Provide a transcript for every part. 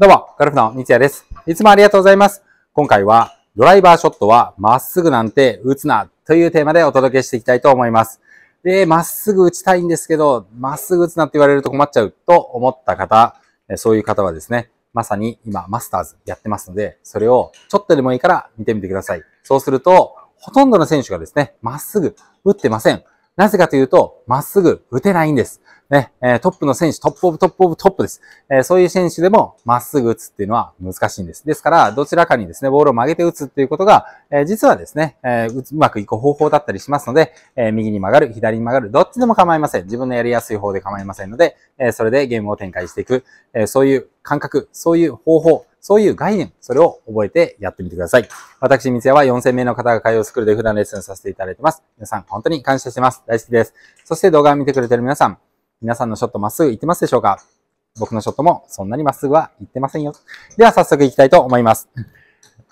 どうも、ゴルフの三ツ谷です。いつもありがとうございます。今回は、ドライバーショットはまっすぐなんて打つなというテーマでお届けしていきたいと思います。で、まっすぐ打ちたいんですけど、まっすぐ打つなって言われると困っちゃうと思った方、そういう方はですね、まさに今マスターズやってますので、それをちょっとでもいいから見てみてください。そうすると、ほとんどの選手がですね、まっすぐ打ってません。なぜかというと、まっすぐ打てないんです。ね、えトップの選手、トップオブトップオブトップです。えそういう選手でもまっすぐ打つっていうのは難しいんです。ですから、どちらかにですね、ボールを曲げて打つっていうことが、え実はですね、えうまくいく方法だったりしますので、え右に曲がる、左に曲がる、どっちでも構いません。自分のやりやすい方で構いませんので、えそれでゲームを展開していく、えそういう感覚、そういう方法、そういう概念、それを覚えてやってみてください。私、三谷は4000名の方が会をスクールで普段レッスンさせていただいてます。皆さん、本当に感謝してます。大好きです。そして動画を見てくれてる皆さん、皆さんのショットまっすぐ行ってますでしょうか僕のショットもそんなにまっすぐは行ってませんよ。では、早速行きたいと思います。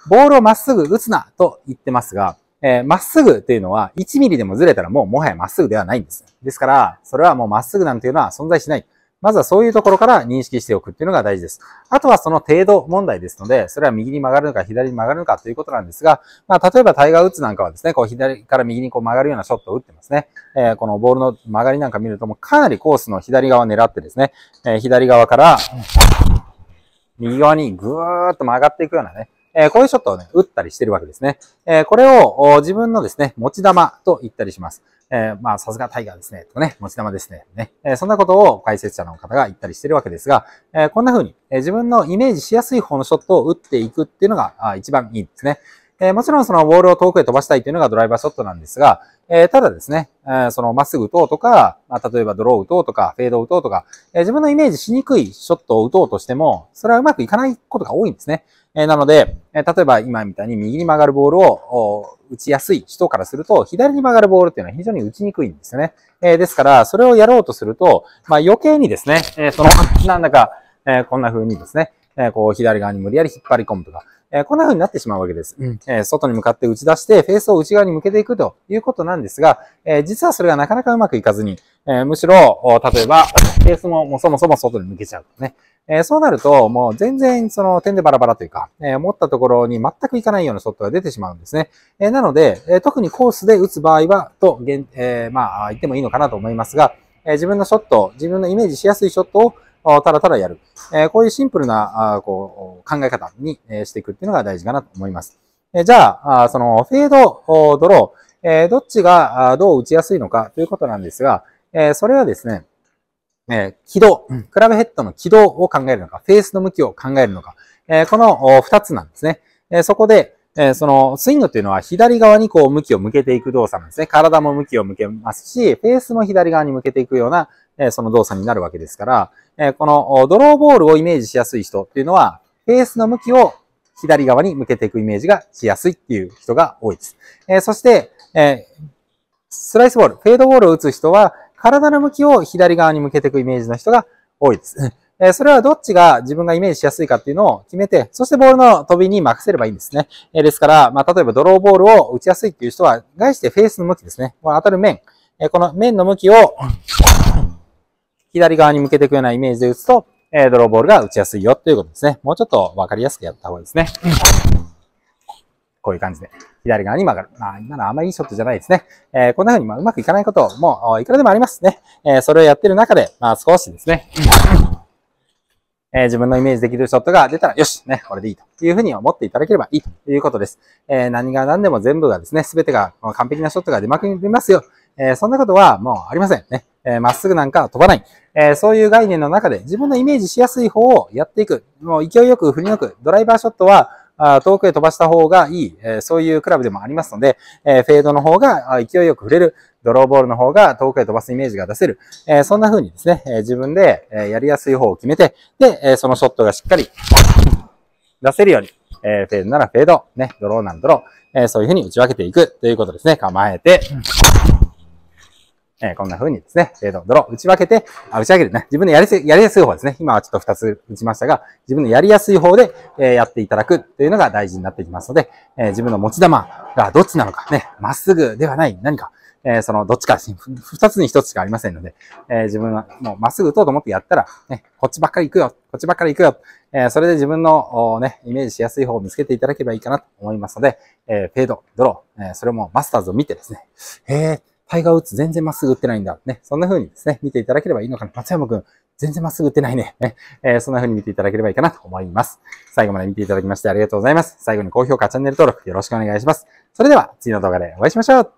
ボールをまっすぐ打つなと言ってますが、えー、まっすぐというのは1ミリでもずれたらもうもはやまっすぐではないんです。ですから、それはもうまっすぐなんていうのは存在しない。まずはそういうところから認識しておくっていうのが大事です。あとはその程度問題ですので、それは右に曲がるのか左に曲がるのかということなんですが、まあ、例えばタイガー・ウッズなんかはですね、こう左から右にこう曲がるようなショットを打ってますね。えー、このボールの曲がりなんか見ると、もかなりコースの左側を狙ってですね、えー、左側から右側にぐーっと曲がっていくようなね、えこういうショットをね、打ったりしてるわけですね。えこれを自分のですね、持ち球と言ったりします。えー、まあ、さすがタイガーですね、とかね、持ち玉ですね、ね、えー、そんなことを解説者の方が言ったりしてるわけですが、えー、こんな風に、え自分のイメージしやすい方のショットを打っていくっていうのが、あ一番いいんですね。えー、もちろんそのボールを遠くへ飛ばしたいというのがドライバーショットなんですが、えー、ただですね、えー、そのまっすぐ打とうとか、まあ、例えばドロー打とうとか、フェード打とうとか、え自分のイメージしにくいショットを打とうとしても、それはうまくいかないことが多いんですね。えなので、え例えば今みたいに右に曲がるボールを打ちやすい人からすると、左に曲がるボールっていうのは非常に打ちにくいんですよね。えですから、それをやろうとすると、まあ、余計にですね、えその、なんだか、えこんな風にですね、えこう左側に無理やり引っ張り込むとか、えー、こんな風になってしまうわけです。うんえー、外に向かって打ち出して、フェースを内側に向けていくということなんですが、えー、実はそれがなかなかうまくいかずに、えむしろ、例えば、フェースももうそもそも外に向けちゃうとね。えそうなると、もう全然その点でバラバラというか、え持ったところに全くいかないようなショットが出てしまうんですね。えなので、え特にコースで打つ場合は、と、えまあ、言ってもいいのかなと思いますが、え自分のショット、自分のイメージしやすいショットをただただやる。えこういうシンプルな、あこう、考え方にしていくっていうのが大事かなと思います。えじゃあ、その、フェード、ドロー、えどっちがどう打ちやすいのかということなんですが、えそれはですね、え軌道、クラブヘッドの軌道を考えるのか、フェースの向きを考えるのか、えこの2つなんですね。えそこで、えー、そのスイングっていうのは左側にこう向きを向けていく動作なんですね。体も向きを向けますし、フェースも左側に向けていくような、えー、その動作になるわけですから、えー、このドローボールをイメージしやすい人っていうのは、フェースの向きを左側に向けていくイメージがしやすいっていう人が多いです。えそして、えスライスボール、フェードボールを打つ人は、体の向きを左側に向けていくイメージの人が多いです。えそれはどっちが自分がイメージしやすいかっていうのを決めて、そしてボールの飛びに任せればいいんですね。えですから、まあ、例えばドローボールを打ちやすいっていう人は、概してフェースの向きですね。この当たる面、えこの面の向きを、左側に向けていくようなイメージで打つと、えドローボールが打ちやすいよということですね。もうちょっとわかりやすくやった方がいいですね。こういう感じで。左側に曲がる。まあ、今のはあんまりいいショットじゃないですね。えー、こんな風に、まうまくいかないことも、いくらでもありますね。えー、それをやってる中で、まあ、少しですね。えー、自分のイメージできるショットが出たら、よしね、これでいいというふうに思っていただければいいということです。えー、何が何でも全部がですね、すべてが完璧なショットが出まくりますよ。えー、そんなことはもうありませんね。えまっすぐなんか飛ばない。えそういう概念の中で自分のイメージしやすい方をやっていく。もう勢いよく振り抜く。ドライバーショットは、遠くへ飛ばした方がいい、えそういうクラブでもありますので、えフェードの方が勢いよく振れる、ドローボールの方が遠くへ飛ばすイメージが出せる、えそんな風にですね、え自分で、えやりやすい方を決めて、で、えそのショットがしっかり 出せるように、えフェードならフェード、ね、ドローならドロー、えそういう風に打ち分けていくということですね。構えて、えー、こんな風にですね、えー、と、ー打ち分けて、あ、打ち上げるね。自分のやりやすい、やりやすい方ですね。今はちょっと2つ打ちましたが、自分のやりやすい方で、えー、やっていただくというのが大事になってきますので、えー、自分の持ち玉がどっちなのか、ね、まっすぐではない、何か、えー、その、どっちか、二つに一つしかありませんので、えー、自分はもうまっすぐ打とうと思ってやったら、ね、こっちばっかり行くよ、こっちばっかり行くよ、えー、それで自分の、ね、イメージしやすい方を見つけていただければいいかなと思いますので、えー、フェード、ドロー、えー、それもマスターズを見てですね、へー、タイガー・ウッズ全然まっすぐ打ってないんだ。ね。そんな風にですね、見ていただければいいのかな。松山くん、全然まっすぐ打ってないね。ねえー、そんな風に見ていただければいいかなと思います。最後まで見ていただきましてありがとうございます。最後に高評価、チャンネル登録よろしくお願いします。それでは次の動画でお会いしましょう。